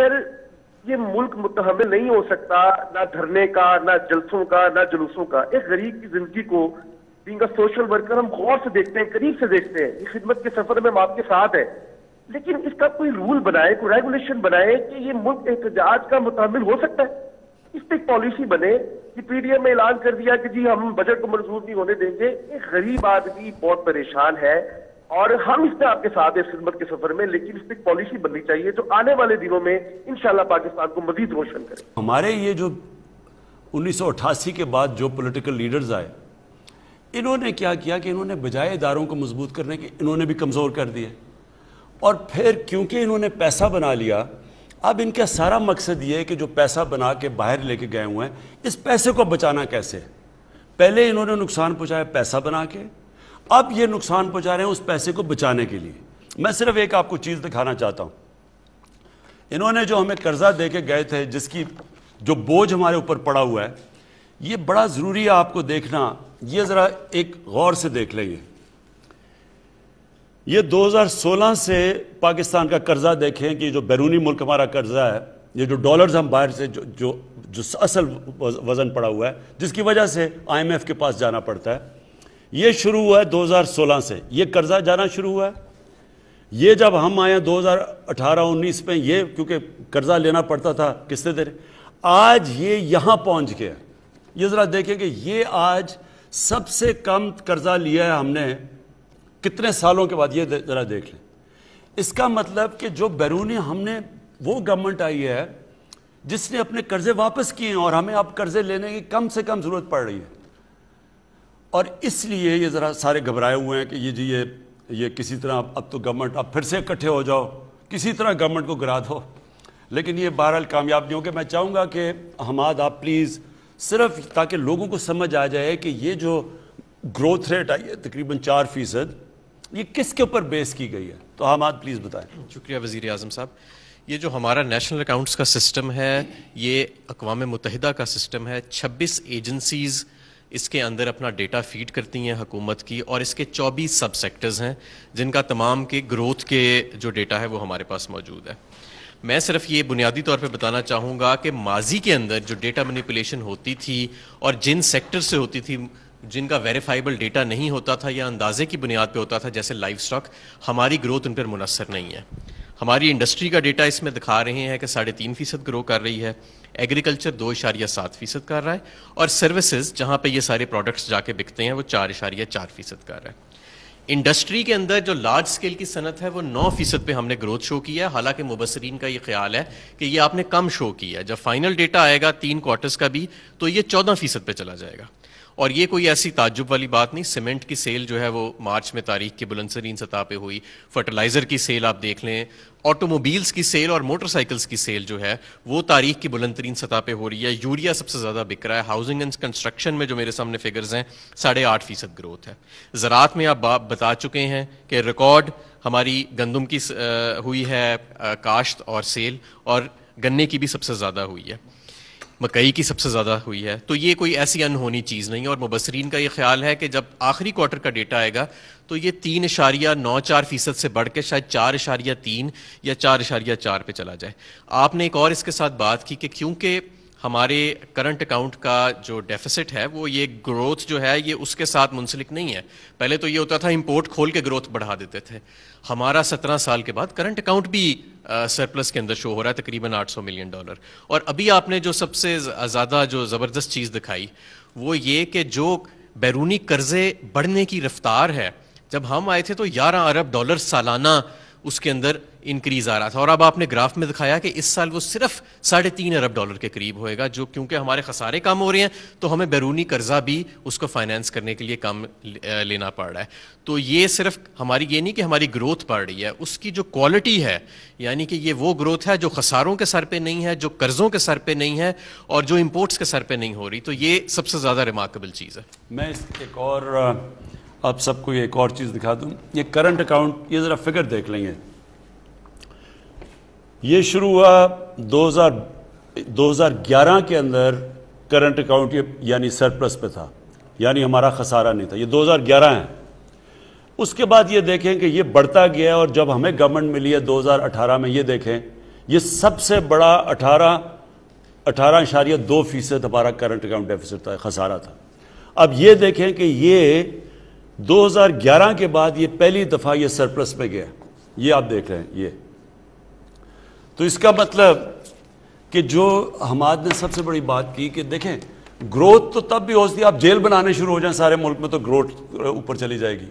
sir ये मुल्क मुतहमल नहीं हो सकता ना धरने का ना जलसों का ना जुलूसों का एक गरीब की जिंदगी को बींग सोशल वर्कर हम गौर से देखते हैं करीब से देखते हैं इस खिदमत के सफर में हम आपके साथ हैं लेकिन इसका कोई रूल बनाए कोई रेगुलेशन बनाए कि ये मुल्क एहतजाज का मुतहमल हो सकता है इस पर पॉलिसी बने कि पीडीएम ने ऐलान कर दिया कि जी हम बजट को मंजूर नहीं होने देंगे एक गरीब आदमी बहुत परेशान है और हम इसमें आपके साथ इस खिदमत के सफर में लेकिन इसमें पॉलिसी बननी चाहिए जो आने वाले दिनों में इन पाकिस्तान को मजीद रोशन करे हमारे ये जो 1988 के बाद जो पोलिटिकल लीडर्स आए इन्होंने क्या किया कि इन्होंने बजाय इदारों को मजबूत करने के इन्होंने भी कमज़ोर कर दिए और फिर क्योंकि इन्होंने पैसा बना लिया अब इनका सारा मकसद ये है कि जो पैसा बना के बाहर लेके गए हुए हैं इस पैसे को बचाना कैसे पहले इन्होंने नुकसान पहुँचाया पैसा बना के अब ये नुकसान पहुंचा रहे हैं उस पैसे को बचाने के लिए मैं सिर्फ एक आपको चीज़ दिखाना चाहता हूं इन्होंने जो हमें कर्जा दे के गए थे जिसकी जो बोझ हमारे ऊपर पड़ा हुआ है ये बड़ा ज़रूरी है आपको देखना ये ज़रा एक गौर से देख लेंगे ये 2016 से पाकिस्तान का कर्जा देखें कि जो बैरूनी मुल्क हमारा कर्जा है ये जो डॉलर्स हम बाहर से जो जो जो असल वज़न पड़ा हुआ है जिसकी वजह से आईएमएफ के पास जाना पड़ता है ये शुरू हुआ है 2016 से ये कर्जा जाना शुरू हुआ है ये जब हम आए 2018-19 में ये क्योंकि कर्जा लेना पड़ता था किससे दे आज ये यहां पहुंच गया ये ज़रा देखें कि ये आज सबसे कम कर्जा लिया है हमने कितने सालों के बाद ये ज़रा देख लें इसका मतलब कि जो बैरूनी हमने वो गवर्नमेंट आई है जिसने अपने कर्जे वापस किए हैं और हमें अब कर्जे लेने की कम से कम ज़रूरत पड़ रही है और इसलिए ये ज़रा सारे घबराए हुए हैं कि ये जी ये ये किसी तरह अब तो गवर्नमेंट अब फिर से इकट्ठे हो जाओ किसी तरह गवर्नमेंट को गिरा दो लेकिन ये बहरहाल कामयाब नहीं होगा मैं चाहूँगा कि हमाद आप प्लीज़ सिर्फ ताकि लोगों को समझ आ जाए कि ये जो ग्रोथ रेट आई है तकरीबन चार फीसद ये किसके ऊपर बेस की गई है तो हम आज प्लीज़ बताएं शुक्रिया वज़ी अजम साहब ये जो हमारा नेशनल अकाउंट्स का सिस्टम है ये अकवा मुतहदा का सिस्टम है छब्बीस एजेंसीज़ इसके अंदर अपना डेटा फीड करती हैं हकूमत की और इसके 24 सब सेक्टर्स हैं जिनका तमाम के ग्रोथ के जो डेटा है वो हमारे पास मौजूद है मैं सिर्फ ये बुनियादी तौर पे बताना चाहूँगा कि माजी के अंदर जो डेटा मनीपुलेशन होती थी और जिन सेक्टर से होती थी जिनका वेरीफाइबल डेटा नहीं होता था या अंदाजे की बुनियाद पर होता था जैसे लाइफ स्टॉक हमारी ग्रोथ उन पर मुनसर नहीं है हमारी इंडस्ट्री का डेटा इसमें दिखा रहे हैं कि साढ़े तीन फीसद ग्रो कर रही है एग्रीकल्चर दो इशारिया सात फीसद कर रहा है और सर्विसेज जहाँ पे ये सारे प्रोडक्ट्स जाके बिकते हैं वो चार इशारिया चार फीसद कर रहा है इंडस्ट्री के अंदर जो लार्ज स्केल की सनत है वो नौ फीसद पर हमने ग्रोथ शो की है हालांकि मुबसरीन का ये ख्याल है कि ये आपने कम शो किया जब फाइनल डेटा आएगा तीन क्वार्टर्स का भी तो ये चौदह फीसद पर चला जाएगा और ये कोई ऐसी ताजुब वाली बात नहीं सीमेंट की सेल जो है वो मार्च में तारीख की बुलंदसरीन सतह पे हुई फर्टिलाइज़र की सेल आप देख लें ऑटोमोबील्स की सेल और मोटरसाइकिल्स की सेल जो है वो तारीख की बुलंदतरीन सतह पे हो रही है यूरिया सबसे ज़्यादा बिक रहा है हाउसिंग एंड कंस्ट्रक्शन में जो मेरे सामने फिगर्स हैं साढ़े आठ फीसद ग्रोथ है ज़रात में आप बता चुके हैं कि रिकॉर्ड हमारी गंदम की हुई है काश्त और सेल और गन्ने की भी सबसे ज़्यादा हुई है मकई की सबसे ज़्यादा हुई है तो ये कोई ऐसी अनहोनी चीज़ नहीं है और मुबसरीन का ये ख्याल है कि जब आखिरी क्वार्टर का डेटा आएगा तो ये तीन इशारिया नौ चार फीसद से बढ़ के शायद चार इशारिया तीन या चार इशारिया चार पे चला जाए आपने एक और इसके साथ बात की कि क्योंकि हमारे करंट अकाउंट का जो डेफिसिट है वो ये ग्रोथ जो है ये उसके साथ मुंसलिक नहीं है पहले तो ये होता था इंपोर्ट खोल के ग्रोथ बढ़ा देते थे हमारा सत्रह साल के बाद करंट अकाउंट भी सरप्लस के अंदर शो हो रहा है तकरीबन 800 मिलियन डॉलर और अभी आपने जो सबसे ज़्यादा जो ज़बरदस्त चीज़ दिखाई वो ये कि जो बैरूनी कर्जे बढ़ने की रफ्तार है जब हम आए थे तो 11 अरब डॉलर सालाना उसके अंदर इंक्रीज आ रहा था और अब आपने ग्राफ में दिखाया कि इस साल वो सिर्फ साढ़े तीन अरब डॉलर के करीब होएगा जो क्योंकि हमारे खसारे कम हो रहे हैं तो हमें बैरूनी कर्जा भी उसको फाइनेंस करने के लिए कम लेना पड़ रहा है तो ये सिर्फ हमारी ये नहीं कि हमारी ग्रोथ पड़ रही है उसकी जो क्वालिटी है यानी कि ये वो ग्रोथ है जो खसारों के सर पर नहीं है जो कर्जों के सर पर नहीं है और जो इम्पोर्ट्स के सर पर नहीं हो रही तो ये सबसे ज़्यादा रिमार्केबल चीज़ है मैं एक और आप सबको एक और चीज़ दिखा दूँ ये करंट अकाउंट ये ज़रा फिगर देख लेंगे ये शुरू हुआ 2000 2011 के अंदर करंट अकाउंट यानी सरप्लस पे था यानी हमारा खसारा नहीं था ये 2011 है उसके बाद ये देखें कि ये बढ़ता गया और जब हमें गवर्नमेंट मिली है 2018 में ये देखें ये सबसे बड़ा अठारह अठारह इशारिया दो फीसद हमारा करंट अकाउंट डेफिसिट था खसारा था अब ये देखें कि ये 2011 के बाद ये पहली दफ़ा ये सरप्लस में गया ये आप देख रहे हैं ये तो इसका मतलब कि जो हमाद ने सबसे बड़ी बात की कि देखें ग्रोथ तो तब भी होती है आप जेल बनाने शुरू हो जाएं सारे मुल्क में तो ग्रोथ ऊपर चली जाएगी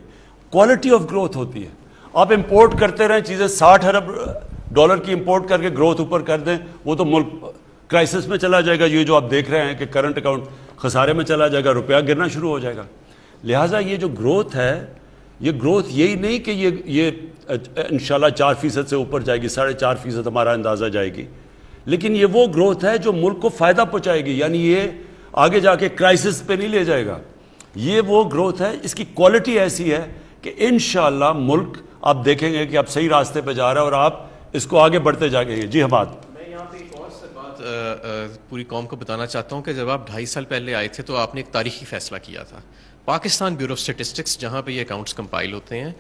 क्वालिटी ऑफ ग्रोथ होती है आप इंपोर्ट करते रहें चीज़ें साठ अरब डॉलर की इंपोर्ट करके ग्रोथ ऊपर कर दें वो तो मुल्क क्राइसिस में चला जाएगा ये जो आप देख रहे हैं कि करंट अकाउंट खसारे में चला जाएगा रुपया गिरना शुरू हो जाएगा लिहाजा ये जो ग्रोथ है ये ग्रोथ यही नहीं कि ये ये इन चार फ़ीसद से ऊपर जाएगी साढ़े चार फ़ीसद हमारा अंदाज़ा जाएगी लेकिन ये वो ग्रोथ है जो मुल्क को फ़ायदा पहुँचाएगी यानी ये आगे जाके क्राइसिस पे नहीं ले जाएगा ये वो ग्रोथ है इसकी क्वालिटी ऐसी है कि इन मुल्क आप देखेंगे कि आप सही रास्ते पर जा रहे हैं और आप इसको आगे बढ़ते जाएंगे जी हमाद पूरी कौम को बताना चाहता हूँ कि जब आप ढाई साल पहले आए थे तो आपने एक तारीखी फैसला किया था पाकिस्तान ब्यूरो ऑफ स्टेटिस्टिक्स जहाँ पे ये अकाउंट्स कंपाइल होते हैं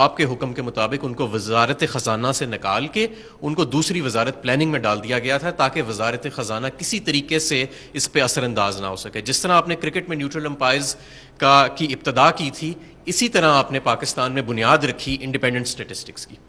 आपके हुक्म के मुताबिक उनको वजारत ख़जाना से निकाल के उनको दूसरी वजारत प्लानिंग में डाल दिया गया था ताकि वजारत ख़जाना किसी तरीके से इस पर असरअंदाज ना हो सके जिस तरह आपने क्रिकेट में न्यूट्रल अम्पायर्स का की इब्तदा की थी इसी तरह आपने पाकिस्तान में बुनियाद रखी इंडिपेंडेंट स्टेटिस्टिक्स की